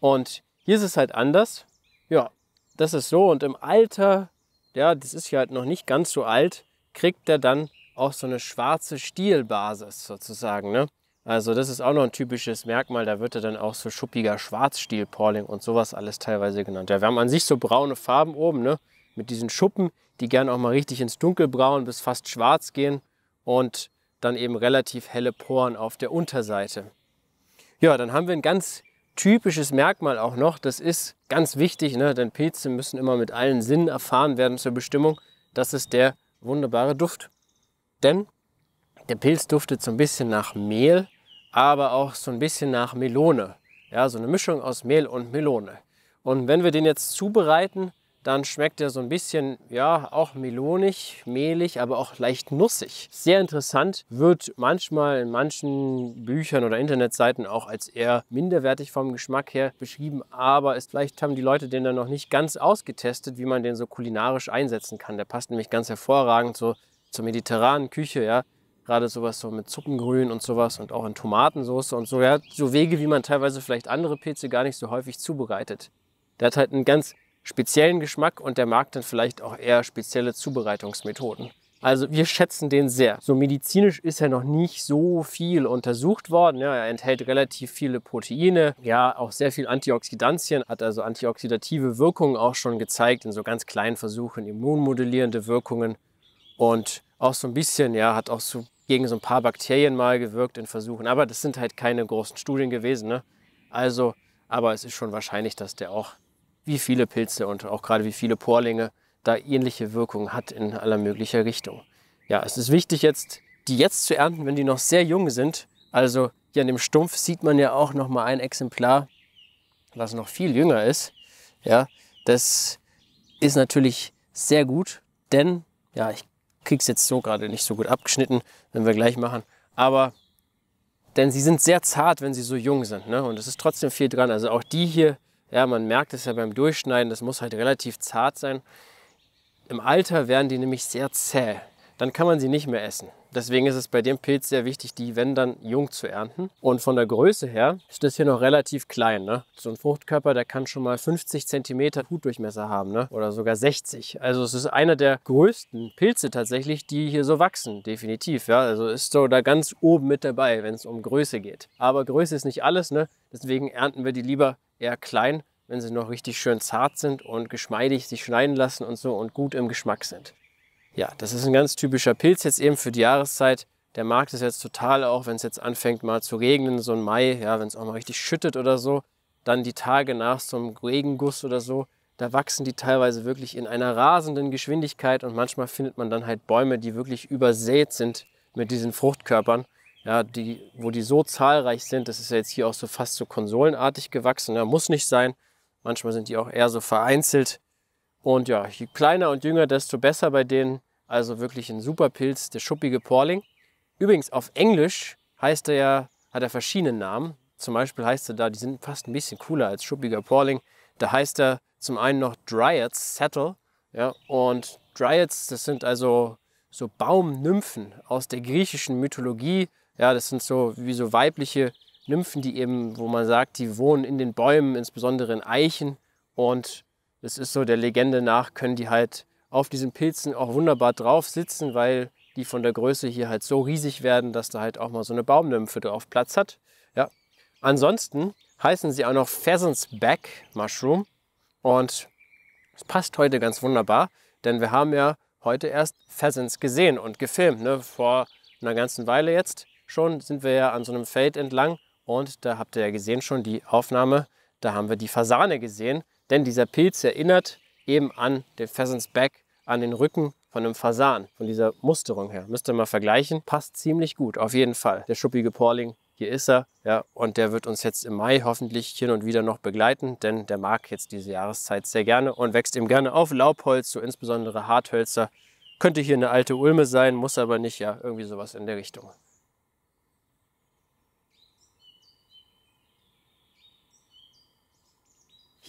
Und hier ist es halt anders. Ja, das ist so. Und im Alter, ja, das ist ja halt noch nicht ganz so alt, kriegt er dann auch so eine schwarze Stielbasis sozusagen. Ne? Also das ist auch noch ein typisches Merkmal, da wird er dann auch so schuppiger Schwarzstiel-Porling und sowas alles teilweise genannt. Ja, wir haben an sich so braune Farben oben, ne? mit diesen Schuppen, die gerne auch mal richtig ins Dunkelbraun bis fast schwarz gehen und dann eben relativ helle Poren auf der Unterseite. Ja, dann haben wir ein ganz typisches Merkmal auch noch, das ist ganz wichtig, ne? denn Pilze müssen immer mit allen Sinnen erfahren werden zur Bestimmung, das ist der wunderbarer Duft. Denn der Pilz duftet so ein bisschen nach Mehl, aber auch so ein bisschen nach Melone. Ja, so eine Mischung aus Mehl und Melone. Und wenn wir den jetzt zubereiten, dann schmeckt er so ein bisschen, ja, auch melonig, mehlig, aber auch leicht nussig. Sehr interessant, wird manchmal in manchen Büchern oder Internetseiten auch als eher minderwertig vom Geschmack her beschrieben, aber ist, vielleicht haben die Leute den dann noch nicht ganz ausgetestet, wie man den so kulinarisch einsetzen kann. Der passt nämlich ganz hervorragend so zur mediterranen Küche, ja. Gerade sowas so mit Zuckengrün und sowas und auch in Tomatensauce und so, ja, so Wege, wie man teilweise vielleicht andere Pilze gar nicht so häufig zubereitet. Der hat halt einen ganz speziellen Geschmack und der mag dann vielleicht auch eher spezielle Zubereitungsmethoden. Also wir schätzen den sehr. So medizinisch ist er noch nicht so viel untersucht worden. Ja, er enthält relativ viele Proteine, ja auch sehr viel Antioxidantien, hat also antioxidative Wirkungen auch schon gezeigt in so ganz kleinen Versuchen, immunmodellierende Wirkungen und auch so ein bisschen, ja, hat auch so gegen so ein paar Bakterien mal gewirkt in Versuchen. Aber das sind halt keine großen Studien gewesen. Ne? Also, aber es ist schon wahrscheinlich, dass der auch wie viele Pilze und auch gerade wie viele Porlinge da ähnliche Wirkung hat in aller möglicher Richtung. Ja, es ist wichtig jetzt, die jetzt zu ernten, wenn die noch sehr jung sind. Also hier an dem Stumpf sieht man ja auch noch mal ein Exemplar, was noch viel jünger ist. Ja, das ist natürlich sehr gut, denn ja, ich krieg's jetzt so gerade nicht so gut abgeschnitten, wenn wir gleich machen. Aber denn sie sind sehr zart, wenn sie so jung sind, ne? Und es ist trotzdem viel dran. Also auch die hier ja, man merkt es ja beim Durchschneiden, das muss halt relativ zart sein. Im Alter werden die nämlich sehr zäh. Dann kann man sie nicht mehr essen. Deswegen ist es bei dem Pilz sehr wichtig, die, wenn dann, jung zu ernten. Und von der Größe her ist das hier noch relativ klein. Ne? So ein Fruchtkörper, der kann schon mal 50 cm Hutdurchmesser haben ne? oder sogar 60. Also es ist einer der größten Pilze tatsächlich, die hier so wachsen, definitiv. Ja? Also ist so da ganz oben mit dabei, wenn es um Größe geht. Aber Größe ist nicht alles, ne? deswegen ernten wir die lieber eher klein, wenn sie noch richtig schön zart sind und geschmeidig sich schneiden lassen und so und gut im Geschmack sind. Ja, das ist ein ganz typischer Pilz jetzt eben für die Jahreszeit. Der Markt ist jetzt total auch, wenn es jetzt anfängt mal zu regnen, so ein Mai, ja, wenn es auch mal richtig schüttet oder so, dann die Tage nach so einem Regenguss oder so, da wachsen die teilweise wirklich in einer rasenden Geschwindigkeit und manchmal findet man dann halt Bäume, die wirklich übersät sind mit diesen Fruchtkörpern ja, die, wo die so zahlreich sind, das ist ja jetzt hier auch so fast so konsolenartig gewachsen, ja, muss nicht sein. Manchmal sind die auch eher so vereinzelt. Und ja, je kleiner und jünger, desto besser bei denen. Also wirklich ein super Pilz, der schuppige Porling. Übrigens, auf Englisch heißt er ja, hat er verschiedene Namen. Zum Beispiel heißt er da, die sind fast ein bisschen cooler als schuppiger Porling. Da heißt er zum einen noch Dryads Settle. Ja, und Dryads, das sind also so Baumnymphen aus der griechischen Mythologie. Ja, das sind so wie so weibliche Nymphen, die eben, wo man sagt, die wohnen in den Bäumen, insbesondere in Eichen. Und es ist so der Legende nach, können die halt auf diesen Pilzen auch wunderbar drauf sitzen, weil die von der Größe hier halt so riesig werden, dass da halt auch mal so eine Baumnymphe drauf Platz hat. Ja. Ansonsten heißen sie auch noch Pheasant's Back Mushroom. Und es passt heute ganz wunderbar, denn wir haben ja heute erst Pheasants gesehen und gefilmt, ne? vor einer ganzen Weile jetzt schon sind wir ja an so einem Feld entlang und da habt ihr ja gesehen schon die Aufnahme, da haben wir die Fasane gesehen, denn dieser Pilz erinnert eben an den Pheasant's Back, an den Rücken von einem Fasan, von dieser Musterung her. Müsst ihr mal vergleichen, passt ziemlich gut, auf jeden Fall. Der schuppige Porling, hier ist er, ja, und der wird uns jetzt im Mai hoffentlich hin und wieder noch begleiten, denn der mag jetzt diese Jahreszeit sehr gerne und wächst eben gerne auf Laubholz, so insbesondere Harthölzer. Könnte hier eine alte Ulme sein, muss aber nicht, ja, irgendwie sowas in der Richtung.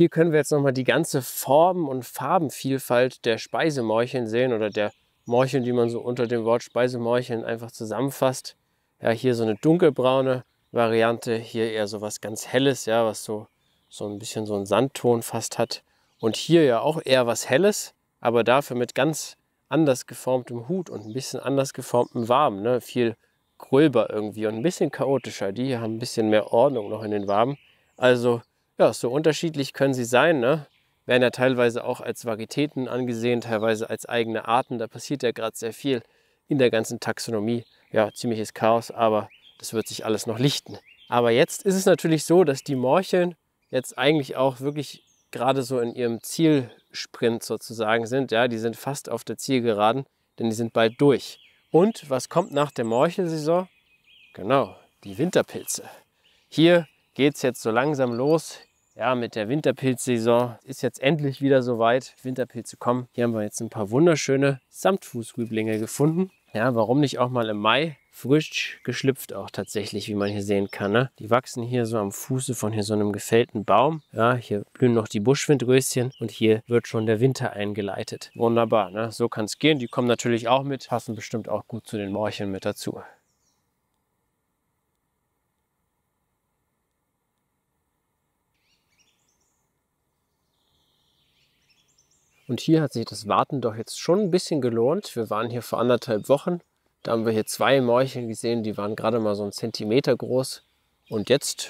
Hier können wir jetzt nochmal die ganze Form- und Farbenvielfalt der Speisemorcheln sehen oder der Morcheln, die man so unter dem Wort Speisemorcheln einfach zusammenfasst. Ja, hier so eine dunkelbraune Variante, hier eher so was ganz Helles, ja, was so, so ein bisschen so einen Sandton fast hat. Und hier ja auch eher was Helles, aber dafür mit ganz anders geformtem Hut und ein bisschen anders geformtem Waben. Ne? Viel gröber irgendwie und ein bisschen chaotischer. Die hier haben ein bisschen mehr Ordnung noch in den Waben. Also ja, so unterschiedlich können sie sein. Ne? Werden ja teilweise auch als Varietäten angesehen, teilweise als eigene Arten. Da passiert ja gerade sehr viel in der ganzen Taxonomie. Ja, ziemliches Chaos, aber das wird sich alles noch lichten. Aber jetzt ist es natürlich so, dass die Morcheln jetzt eigentlich auch wirklich gerade so in ihrem Zielsprint sozusagen sind. Ja, die sind fast auf der Zielgeraden, denn die sind bald durch. Und was kommt nach der Morchelsaison? Genau, die Winterpilze. Hier geht es jetzt so langsam los. Ja, mit der Winterpilzsaison ist jetzt endlich wieder soweit, Winterpilze kommen. Hier haben wir jetzt ein paar wunderschöne Samtfußrüblinge gefunden. Ja, warum nicht auch mal im Mai? Frisch geschlüpft auch tatsächlich, wie man hier sehen kann. Ne? Die wachsen hier so am Fuße von hier so einem gefällten Baum. Ja, hier blühen noch die Buschwindröschen und hier wird schon der Winter eingeleitet. Wunderbar, ne? so kann es gehen. Die kommen natürlich auch mit, passen bestimmt auch gut zu den Morcheln mit dazu. Und hier hat sich das Warten doch jetzt schon ein bisschen gelohnt. Wir waren hier vor anderthalb Wochen. Da haben wir hier zwei Morcheln gesehen, die waren gerade mal so einen Zentimeter groß. Und jetzt,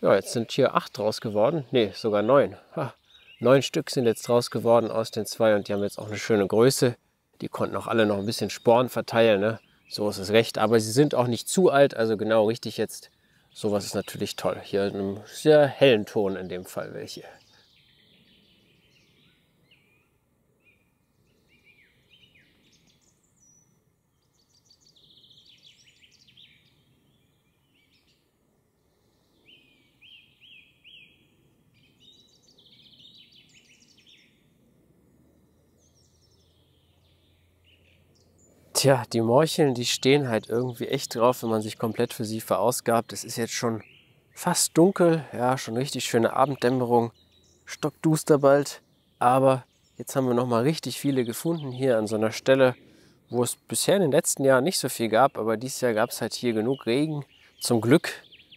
ja, jetzt sind hier acht draus geworden. Nee, sogar neun. Ha, neun Stück sind jetzt draus geworden aus den zwei und die haben jetzt auch eine schöne Größe. Die konnten auch alle noch ein bisschen Sporen verteilen, ne? So ist es recht. Aber sie sind auch nicht zu alt, also genau richtig jetzt. Sowas ist natürlich toll. Hier in einem sehr hellen Ton in dem Fall welche. Tja, die Morcheln, die stehen halt irgendwie echt drauf, wenn man sich komplett für sie verausgabt. Es ist jetzt schon fast dunkel, ja, schon richtig schöne Abenddämmerung. Stockduster bald, aber jetzt haben wir noch mal richtig viele gefunden hier an so einer Stelle, wo es bisher in den letzten Jahren nicht so viel gab, aber dieses Jahr gab es halt hier genug Regen. Zum Glück,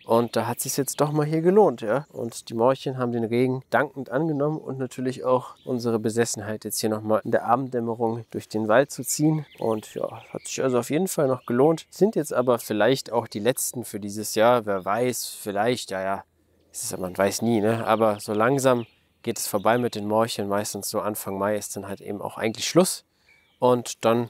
und da hat es sich jetzt doch mal hier gelohnt, ja. Und die Morchen haben den Regen dankend angenommen und natürlich auch unsere Besessenheit jetzt hier nochmal in der Abenddämmerung durch den Wald zu ziehen. Und ja, hat sich also auf jeden Fall noch gelohnt. Sind jetzt aber vielleicht auch die letzten für dieses Jahr. Wer weiß, vielleicht, ja, ja. Ist, man weiß nie, ne? Aber so langsam geht es vorbei mit den Morchen. Meistens so Anfang Mai ist dann halt eben auch eigentlich Schluss. Und dann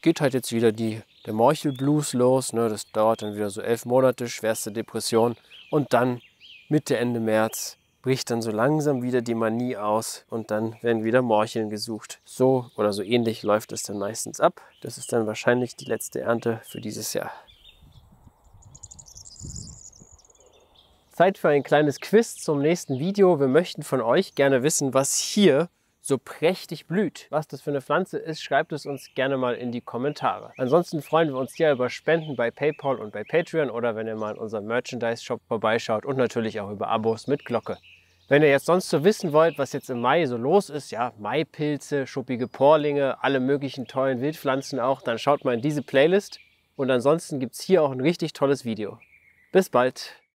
geht halt jetzt wieder die der Morchelblues los. Ne? Das dauert dann wieder so elf Monate, schwerste Depression. Und dann Mitte, Ende März bricht dann so langsam wieder die Manie aus und dann werden wieder Morcheln gesucht. So oder so ähnlich läuft es dann meistens ab. Das ist dann wahrscheinlich die letzte Ernte für dieses Jahr. Zeit für ein kleines Quiz zum nächsten Video. Wir möchten von euch gerne wissen, was hier so prächtig blüht. Was das für eine Pflanze ist, schreibt es uns gerne mal in die Kommentare. Ansonsten freuen wir uns ja über Spenden bei PayPal und bei Patreon oder wenn ihr mal in unserem Merchandise-Shop vorbeischaut und natürlich auch über Abos mit Glocke. Wenn ihr jetzt sonst so wissen wollt, was jetzt im Mai so los ist, ja, Maipilze, schuppige Porlinge, alle möglichen tollen Wildpflanzen auch, dann schaut mal in diese Playlist. Und ansonsten gibt es hier auch ein richtig tolles Video. Bis bald!